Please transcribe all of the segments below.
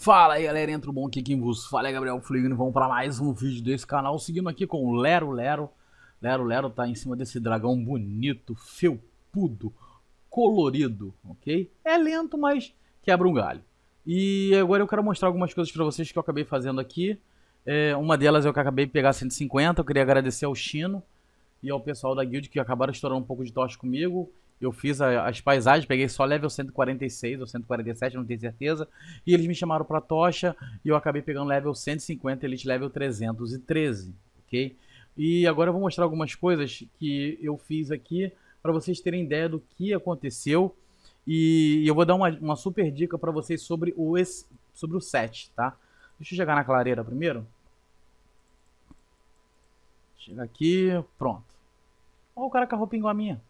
Fala aí galera, entra bom aqui quem vos fala é Gabriel Fligno, vamos para mais um vídeo desse canal, seguindo aqui com o Lero Lero, Lero Lero tá em cima desse dragão bonito, felpudo, colorido, ok? É lento, mas quebra um galho. E agora eu quero mostrar algumas coisas para vocês que eu acabei fazendo aqui, é, uma delas é eu acabei de pegar 150, eu queria agradecer ao Chino e ao pessoal da guild que acabaram estourando um pouco de tocha comigo, eu fiz a, as paisagens, peguei só level 146 ou 147, não tenho certeza. E eles me chamaram pra tocha e eu acabei pegando level 150, eles level 313, ok? E agora eu vou mostrar algumas coisas que eu fiz aqui para vocês terem ideia do que aconteceu. E eu vou dar uma, uma super dica para vocês sobre o, sobre o set, tá? Deixa eu chegar na clareira primeiro. Chega aqui, pronto. Olha o cara com a roupa igual a minha.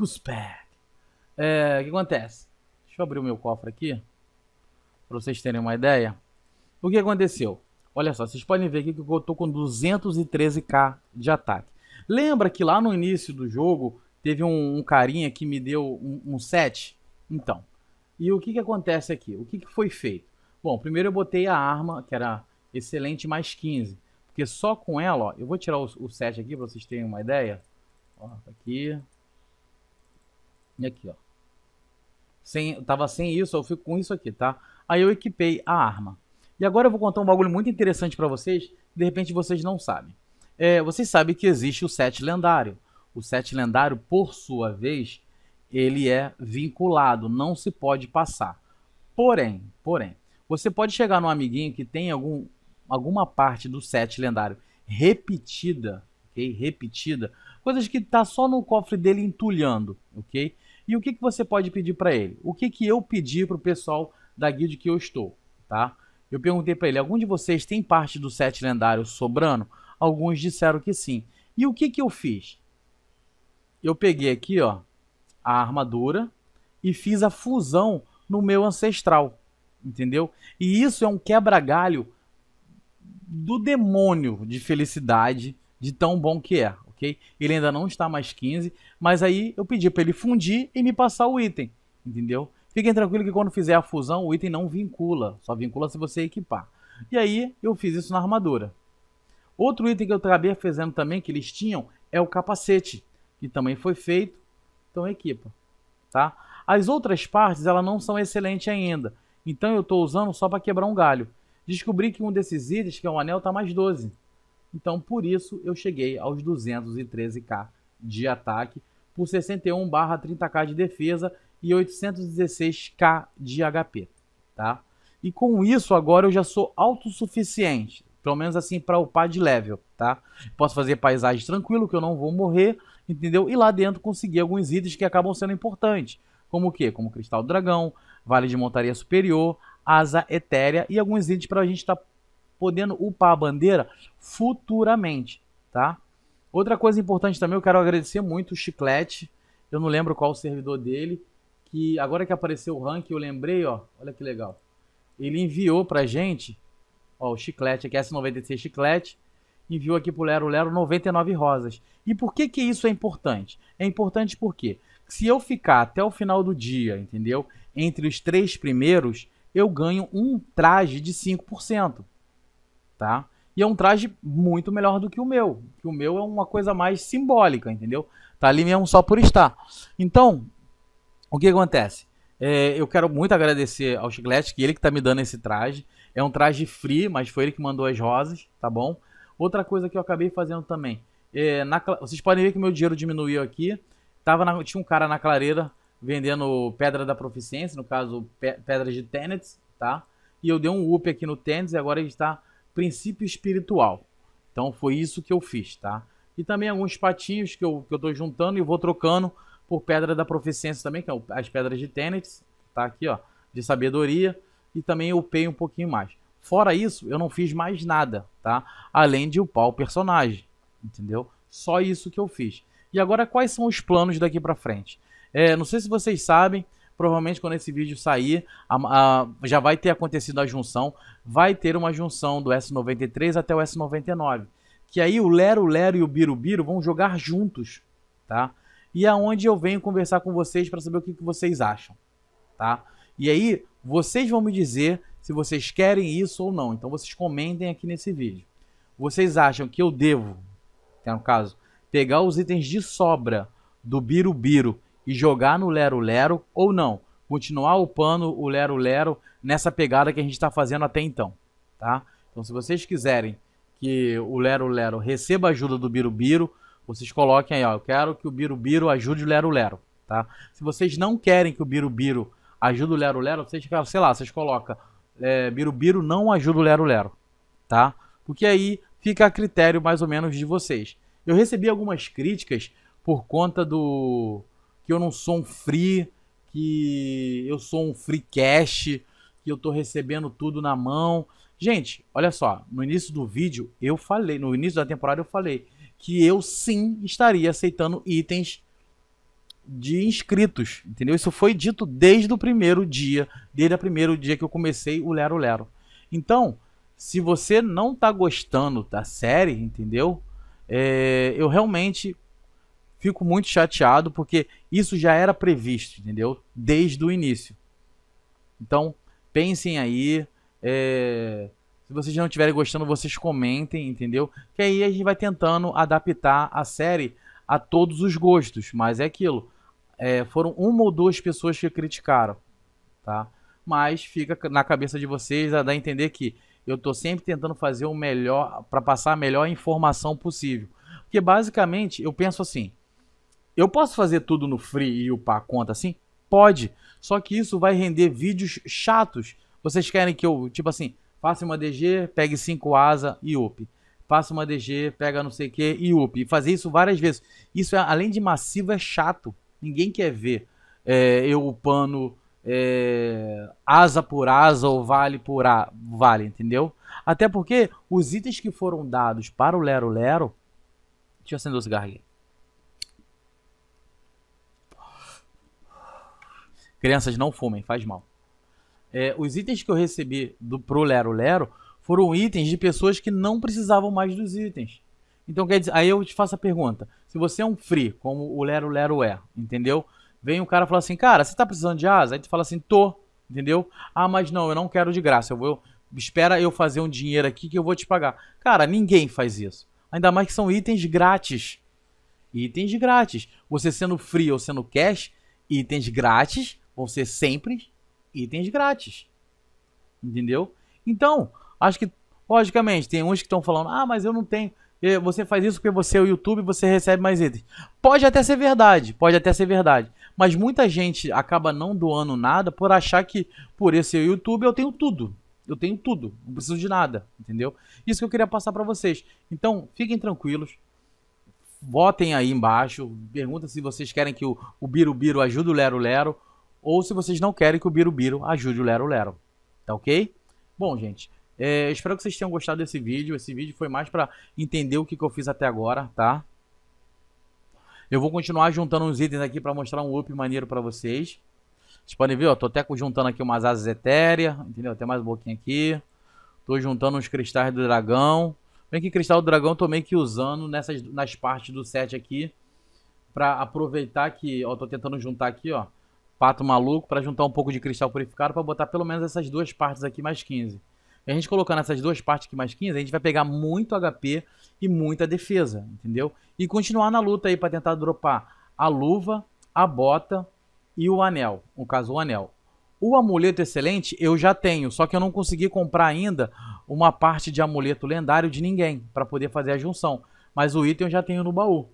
Cuspag. É, o que acontece? Deixa eu abrir o meu cofre aqui. Pra vocês terem uma ideia. O que aconteceu? Olha só, vocês podem ver aqui que eu tô com 213k de ataque. Lembra que lá no início do jogo teve um, um carinha que me deu um, um set? Então, e o que, que acontece aqui? O que, que foi feito? Bom, primeiro eu botei a arma, que era excelente, mais 15. Porque só com ela, ó, eu vou tirar o, o set aqui para vocês terem uma ideia. Ó, tá aqui, e aqui, ó. Sem, tava sem isso, eu fico com isso aqui, tá? Aí eu equipei a arma. E agora eu vou contar um bagulho muito interessante para vocês, de repente vocês não sabem. É, vocês sabem que existe o set lendário. O set lendário, por sua vez, ele é vinculado, não se pode passar. Porém, porém, você pode chegar num amiguinho que tem algum, alguma parte do set lendário repetida, ok? Repetida, coisas que tá só no cofre dele entulhando, ok? E o que, que você pode pedir para ele? O que, que eu pedi para o pessoal da guild que eu estou, tá? Eu perguntei para ele, algum de vocês tem parte do set lendário sobrando? Alguns disseram que sim. E o que, que eu fiz? Eu peguei aqui, ó, a armadura e fiz a fusão no meu ancestral, entendeu? E isso é um quebra-galho do demônio de felicidade de tão bom que é ok? Ele ainda não está mais 15, mas aí eu pedi para ele fundir e me passar o item, entendeu? Fiquem tranquilo que quando fizer a fusão, o item não vincula, só vincula se você equipar. E aí eu fiz isso na armadura. Outro item que eu acabei fazendo também, que eles tinham, é o capacete, que também foi feito, então equipa, tá? As outras partes, elas não são excelentes ainda, então eu estou usando só para quebrar um galho. Descobri que um desses itens, que é um anel, está mais 12. Então, por isso, eu cheguei aos 213k de ataque, por 61 barra 30k de defesa e 816k de HP, tá? E com isso, agora eu já sou autossuficiente, pelo menos assim, para upar de level, tá? Posso fazer paisagem tranquilo, que eu não vou morrer, entendeu? E lá dentro conseguir alguns itens que acabam sendo importantes, como o quê? Como Cristal do Dragão, Vale de Montaria Superior, Asa Etérea e alguns itens para a gente estar tá podendo upar a bandeira futuramente, tá? Outra coisa importante também, eu quero agradecer muito o Chiclete, eu não lembro qual o servidor dele, que agora que apareceu o ranking, eu lembrei, ó, olha que legal. Ele enviou pra gente, ó, o Chiclete aqui, S96 Chiclete, enviou aqui pro Lero Lero 99 rosas. E por que que isso é importante? É importante porque se eu ficar até o final do dia, entendeu? Entre os três primeiros, eu ganho um traje de 5% tá? E é um traje muito melhor do que o meu, que o meu é uma coisa mais simbólica, entendeu? Tá ali mesmo só por estar. Então, o que acontece? É, eu quero muito agradecer ao Chiclete, que ele que tá me dando esse traje. É um traje free, mas foi ele que mandou as rosas, tá bom? Outra coisa que eu acabei fazendo também. É, na, vocês podem ver que meu dinheiro diminuiu aqui. Tava na, tinha um cara na clareira vendendo pedra da proficiência, no caso, pe, pedras de tênis, tá? E eu dei um up aqui no tênis e agora ele está princípio espiritual. Então foi isso que eu fiz, tá? E também alguns patinhos que eu, que eu tô juntando e vou trocando por pedra da proficiência também, que é as pedras de Tênis, tá aqui, ó, de sabedoria, e também upei um pouquinho mais. Fora isso, eu não fiz mais nada, tá? Além de upar o personagem, entendeu? Só isso que eu fiz. E agora, quais são os planos daqui para frente? É, não sei se vocês sabem, Provavelmente quando esse vídeo sair, a, a, já vai ter acontecido a junção. Vai ter uma junção do S93 até o S99. Que aí o Lero Lero e o Birubiru vão jogar juntos, tá? E aonde é eu venho conversar com vocês para saber o que, que vocês acham, tá? E aí vocês vão me dizer se vocês querem isso ou não. Então vocês comentem aqui nesse vídeo. Vocês acham que eu devo, que é no caso, pegar os itens de sobra do Birubiru e jogar no Lero Lero ou não? Continuar upando o Lero Lero nessa pegada que a gente está fazendo até então, tá? Então, se vocês quiserem que o Lero Lero receba ajuda do Birubiru, vocês coloquem aí, ó, eu quero que o Birubiru ajude o Lero Lero, tá? Se vocês não querem que o Birubiru ajude o Lero Lero, vocês, sei lá, vocês colocam é, Birubiru não ajuda o Lero Lero, tá? Porque aí fica a critério mais ou menos de vocês. Eu recebi algumas críticas por conta do que eu não sou um free, que eu sou um free cash, que eu tô recebendo tudo na mão. Gente, olha só, no início do vídeo eu falei, no início da temporada eu falei que eu sim estaria aceitando itens de inscritos, entendeu? Isso foi dito desde o primeiro dia, desde o primeiro dia que eu comecei o Lero Lero. Então, se você não tá gostando da série, entendeu? É, eu realmente fico muito chateado porque isso já era previsto, entendeu? Desde o início. Então, pensem aí. É... Se vocês não estiverem gostando, vocês comentem, entendeu? Que aí a gente vai tentando adaptar a série a todos os gostos. Mas é aquilo. É, foram uma ou duas pessoas que criticaram, tá? Mas fica na cabeça de vocês a dar a entender que eu estou sempre tentando fazer o melhor para passar a melhor informação possível. Porque basicamente eu penso assim: eu posso fazer tudo no free e upar a conta assim? Pode. Só que isso vai render vídeos chatos. Vocês querem que eu, tipo assim, faça uma DG, pegue 5 asa e up. Faça uma DG, pega não sei o que e up. E fazer isso várias vezes. Isso, é, além de massivo, é chato. Ninguém quer ver é, eu upando é, asa por asa ou vale por a, vale, entendeu? Até porque os itens que foram dados para o Lero Lero. Deixa eu acender os cigarro aqui. Crianças, não fumem, faz mal. É, os itens que eu recebi do pro Lero Lero foram itens de pessoas que não precisavam mais dos itens. Então, quer dizer, aí eu te faço a pergunta. Se você é um free, como o Lero Lero é, entendeu? Vem o um cara e fala assim, cara, você tá precisando de asa? Aí tu fala assim, tô, entendeu? Ah, mas não, eu não quero de graça, eu vou... Espera eu fazer um dinheiro aqui que eu vou te pagar. Cara, ninguém faz isso. Ainda mais que são itens grátis. Itens grátis. Você sendo free ou sendo cash, itens grátis vão ser sempre itens grátis. Entendeu? Então, acho que, logicamente, tem uns que estão falando, ah, mas eu não tenho. Você faz isso porque você é o YouTube você recebe mais itens. Pode até ser verdade, pode até ser verdade. Mas muita gente acaba não doando nada por achar que por esse YouTube eu tenho tudo. Eu tenho tudo, não preciso de nada, entendeu? Isso que eu queria passar para vocês. Então, fiquem tranquilos. Votem aí embaixo, pergunta se vocês querem que o, o Biro ajude o Lero Lero ou se vocês não querem que o Birubiru ajude o Lero Lero. Tá ok? Bom, gente, é, espero que vocês tenham gostado desse vídeo. Esse vídeo foi mais para entender o que, que eu fiz até agora, tá? Eu vou continuar juntando uns itens aqui para mostrar um up maneiro para vocês. Vocês podem ver, ó, tô até juntando aqui umas asas etéreas, entendeu? até mais um pouquinho aqui. Tô juntando uns cristais do dragão. Bem que cristal do dragão eu tô meio que usando nessas, nas partes do set aqui. Pra aproveitar que, ó, tô tentando juntar aqui, ó pato maluco para juntar um pouco de cristal purificado para botar pelo menos essas duas partes aqui mais 15. a gente colocando essas duas partes aqui mais 15, a gente vai pegar muito HP e muita defesa, entendeu? E continuar na luta aí para tentar dropar a luva, a bota e o anel, no caso o anel. O amuleto excelente eu já tenho, só que eu não consegui comprar ainda uma parte de amuleto lendário de ninguém para poder fazer a junção, mas o item eu já tenho no baú.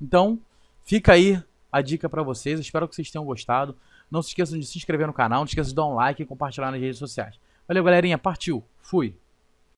Então, fica aí a dica para vocês. Espero que vocês tenham gostado. Não se esqueçam de se inscrever no canal, não se esqueçam de dar um like e compartilhar nas redes sociais. Valeu, galerinha. Partiu. Fui.